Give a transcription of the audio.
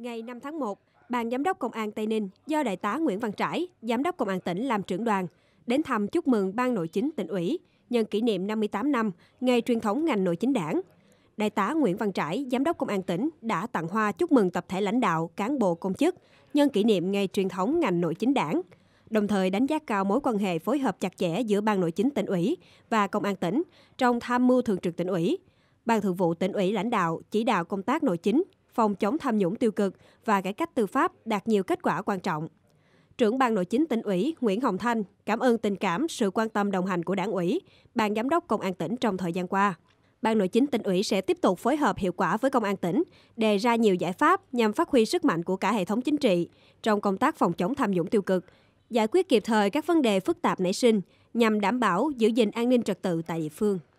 Ngày 5 tháng 1, Ban Giám đốc Công an Tây Ninh do Đại tá Nguyễn Văn Trãi, Giám đốc Công an tỉnh làm trưởng đoàn, đến thăm chúc mừng Ban Nội chính tỉnh ủy nhân kỷ niệm 58 năm ngày truyền thống ngành nội chính đảng. Đại tá Nguyễn Văn Trãi, Giám đốc Công an tỉnh đã tặng hoa chúc mừng tập thể lãnh đạo, cán bộ công chức nhân kỷ niệm ngày truyền thống ngành nội chính đảng, đồng thời đánh giá cao mối quan hệ phối hợp chặt chẽ giữa Ban Nội chính tỉnh ủy và Công an tỉnh trong tham mưu thường trực tỉnh ủy, Ban Thường vụ tỉnh ủy lãnh đạo chỉ đạo công tác nội chính, phòng chống tham nhũng tiêu cực và cải cách tư pháp đạt nhiều kết quả quan trọng. Trưởng ban nội chính tỉnh ủy Nguyễn Hồng Thanh cảm ơn tình cảm, sự quan tâm đồng hành của đảng ủy, ban giám đốc công an tỉnh trong thời gian qua. Ban nội chính tỉnh ủy sẽ tiếp tục phối hợp hiệu quả với công an tỉnh, đề ra nhiều giải pháp nhằm phát huy sức mạnh của cả hệ thống chính trị trong công tác phòng chống tham nhũng tiêu cực, giải quyết kịp thời các vấn đề phức tạp nảy sinh nhằm đảm bảo giữ gìn an ninh trật tự tại địa phương.